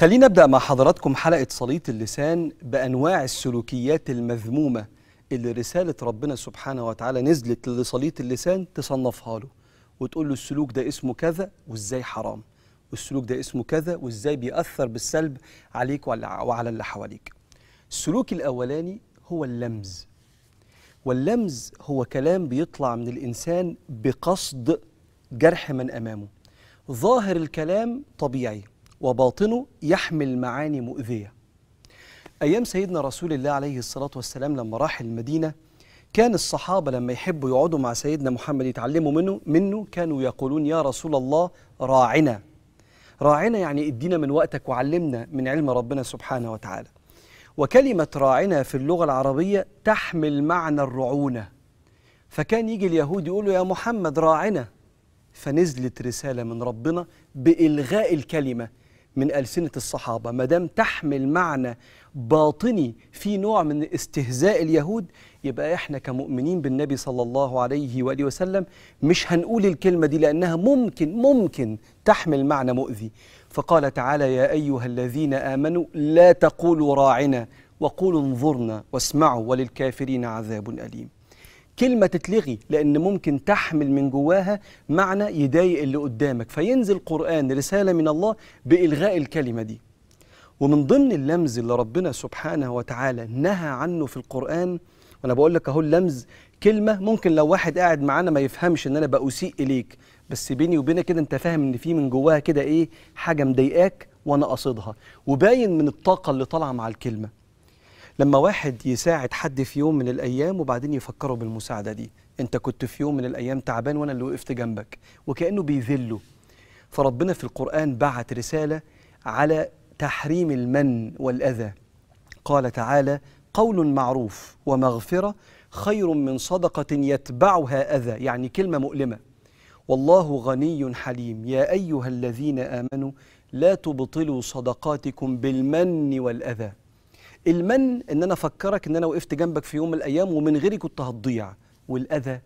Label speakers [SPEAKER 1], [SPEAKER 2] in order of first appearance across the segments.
[SPEAKER 1] خلينا نبدأ مع حضراتكم حلقة صليط اللسان بأنواع السلوكيات المذمومة اللي رسالة ربنا سبحانه وتعالى نزلت لصليط اللسان تصنفها له وتقول له السلوك ده اسمه كذا وإزاي حرام والسلوك ده اسمه كذا وإزاي بيأثر بالسلب عليك وعلى اللي حواليك السلوك الأولاني هو اللمز واللمز هو كلام بيطلع من الإنسان بقصد جرح من أمامه ظاهر الكلام طبيعي وباطنه يحمل معاني مؤذية أيام سيدنا رسول الله عليه الصلاة والسلام لما راح المدينة كان الصحابة لما يحبوا يقعدوا مع سيدنا محمد يتعلموا منه منه كانوا يقولون يا رسول الله راعنا راعنا يعني ادينا من وقتك وعلمنا من علم ربنا سبحانه وتعالى وكلمة راعنا في اللغة العربية تحمل معنى الرعونة فكان يجي اليهود يقولوا يا محمد راعنا فنزلت رسالة من ربنا بإلغاء الكلمة من ألسنة الصحابة ما دام تحمل معنى باطني في نوع من استهزاء اليهود يبقى احنا كمؤمنين بالنبي صلى الله عليه واله وسلم مش هنقول الكلمه دي لانها ممكن ممكن تحمل معنى مؤذي فقال تعالى يا ايها الذين امنوا لا تقولوا راعنا وقولوا انظرنا واسمعوا وللكافرين عذاب اليم كلمة تتلغي لأن ممكن تحمل من جواها معنى يضايق اللي قدامك فينزل قرآن رسالة من الله بإلغاء الكلمة دي ومن ضمن اللمز اللي ربنا سبحانه وتعالى نهى عنه في القرآن وأنا بقول لك أهو اللمز كلمة ممكن لو واحد قاعد معانا ما يفهمش إن أنا بأسيء إليك بس بيني وبينك كده أنت فاهم إن في من جواها كده إيه حاجة مضايقاك وأنا قاصدها وباين من الطاقة اللي طالعة مع الكلمة لما واحد يساعد حد في يوم من الايام وبعدين يفكره بالمساعده دي انت كنت في يوم من الايام تعبان وانا اللي وقفت جنبك وكانه بيذله فربنا في القران بعت رساله على تحريم المن والاذى قال تعالى قول معروف ومغفره خير من صدقه يتبعها اذى يعني كلمه مؤلمه والله غني حليم يا ايها الذين امنوا لا تبطلوا صدقاتكم بالمن والاذى المن ان انا افكرك ان انا وقفت جنبك في يوم من الايام ومن غيري كنت هتضيع والاذى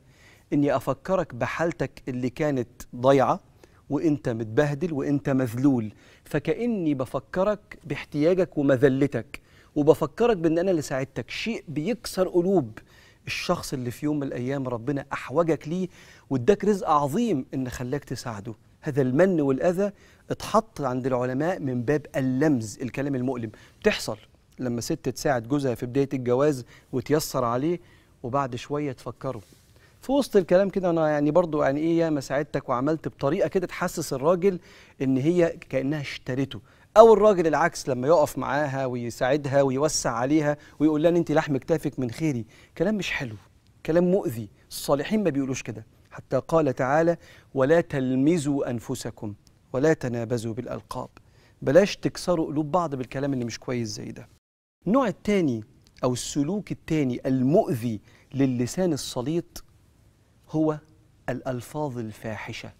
[SPEAKER 1] اني افكرك بحالتك اللي كانت ضايعه وانت متبهدل وانت مذلول فكاني بفكرك باحتياجك ومذلتك وبفكرك بان انا اللي ساعدتك شيء بيكسر قلوب الشخص اللي في يوم من الايام ربنا احوجك ليه واداك رزق عظيم ان خلاك تساعده هذا المن والاذى اتحط عند العلماء من باب اللمز الكلام المؤلم تحصل لما ست تساعد جوزها في بدايه الجواز وتيسر عليه وبعد شويه تفكره في وسط الكلام كده انا يعني برضو يعني ايه ياما ساعدتك وعملت بطريقه كده تحسس الراجل ان هي كانها اشترته او الراجل العكس لما يقف معاها ويساعدها ويوسع عليها ويقول لها انت لحم كتافك من خيري كلام مش حلو كلام مؤذي الصالحين ما بيقولوش كده حتى قال تعالى ولا تلمزوا انفسكم ولا تنابزوا بالالقاب بلاش تكسروا قلوب بعض بالكلام اللي مش كويس زي ده النوع الثاني أو السلوك الثاني المؤذي للسان السليط هو الألفاظ الفاحشة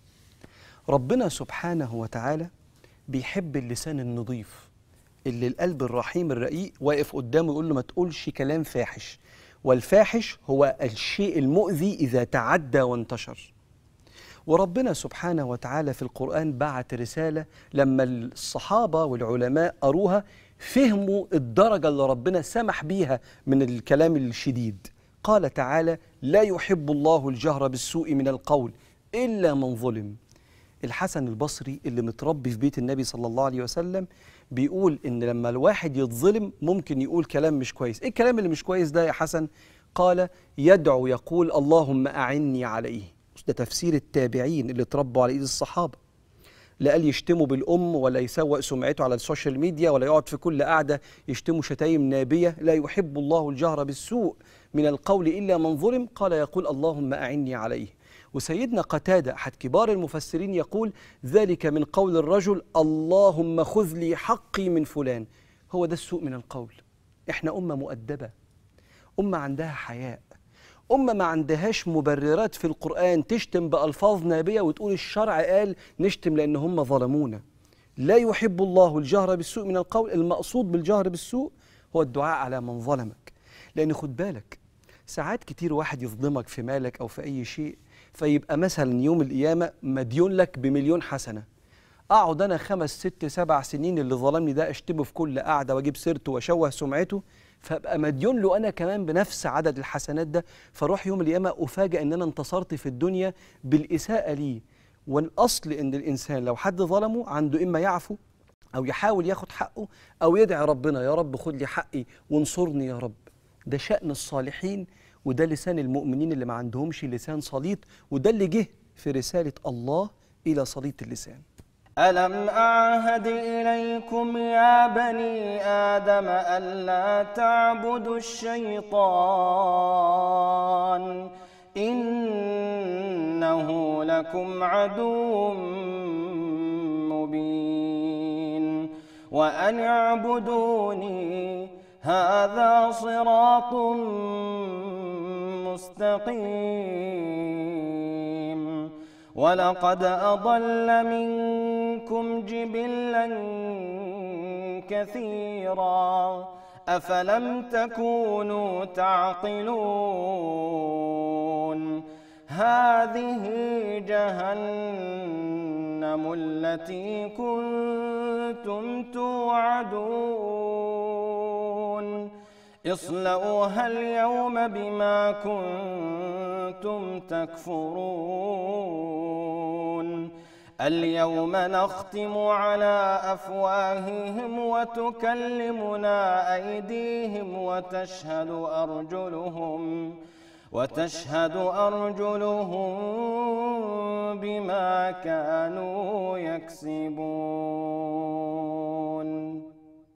[SPEAKER 1] ربنا سبحانه وتعالى بيحب اللسان النظيف اللي القلب الرحيم الرقيق واقف قدامه يقول له ما تقولش كلام فاحش والفاحش هو الشيء المؤذي إذا تعدى وانتشر وربنا سبحانه وتعالى في القرآن بعت رسالة لما الصحابة والعلماء قروها فهموا الدرجة اللي ربنا سمح بيها من الكلام الشديد قال تعالى لا يحب الله الجهر بالسوء من القول إلا من ظلم الحسن البصري اللي متربي في بيت النبي صلى الله عليه وسلم بيقول إن لما الواحد يتظلم ممكن يقول كلام مش كويس إيه الكلام اللي مش كويس ده يا حسن قال يدعو يقول اللهم أعني عليه ده تفسير التابعين اللي تربوا على إيد الصحابة لا يشتموا بالام ولا يسوق سمعته على السوشيال ميديا ولا يقعد في كل قعده يشتموا شتايم نابيه لا يحب الله الجهر بالسوء من القول الا من ظلم قال يقول اللهم اعني عليه وسيدنا قتادة أحد كبار المفسرين يقول ذلك من قول الرجل اللهم خذ لي حقي من فلان هو ده السوء من القول احنا أمة مؤدبة أمة عندها حياء أمة ما عندهاش مبررات في القرآن تشتم بألفاظ نابية وتقول الشرع قال نشتم لأن هم ظلمونا لا يحب الله الجهر بالسوء من القول المقصود بالجهر بالسوء هو الدعاء على من ظلمك لأن خد بالك ساعات كتير واحد يظلمك في مالك أو في أي شيء فيبقى مثلا يوم القيامة مديون لك بمليون حسنة أقعد أنا خمس ست سبع سنين اللي ظلمني ده أشتمه في كل قعدة وأجيب سيرته وأشوه سمعته فابقى مديون له انا كمان بنفس عدد الحسنات ده فاروح يوم القيامه افاجئ ان انا انتصرت في الدنيا بالاساءه ليه والاصل ان الانسان لو حد ظلمه عنده اما يعفو او يحاول ياخد حقه او يدعي ربنا يا رب خد لي حقي وانصرني يا رب ده شان الصالحين وده لسان المؤمنين اللي ما عندهمش لسان صليط وده اللي جه في رساله الله الى صليط اللسان ألم أعهد
[SPEAKER 2] إليكم يا بني آدم ألا تعبدوا الشيطان إنه لكم عدو مبين وأن اعبدوني هذا صراط مستقيم ولقد أضل منكم جبلا كثيرا أفلم تكونوا تعقلون هذه جهنم التي كنتم توعدون اصلوها اليوم بما كنتم تكفرون اليوم نختم على أفواههم وتكلمنا أيديهم وتشهد أرجلهم وتشهد أرجلهم
[SPEAKER 1] بما كانوا يكسبون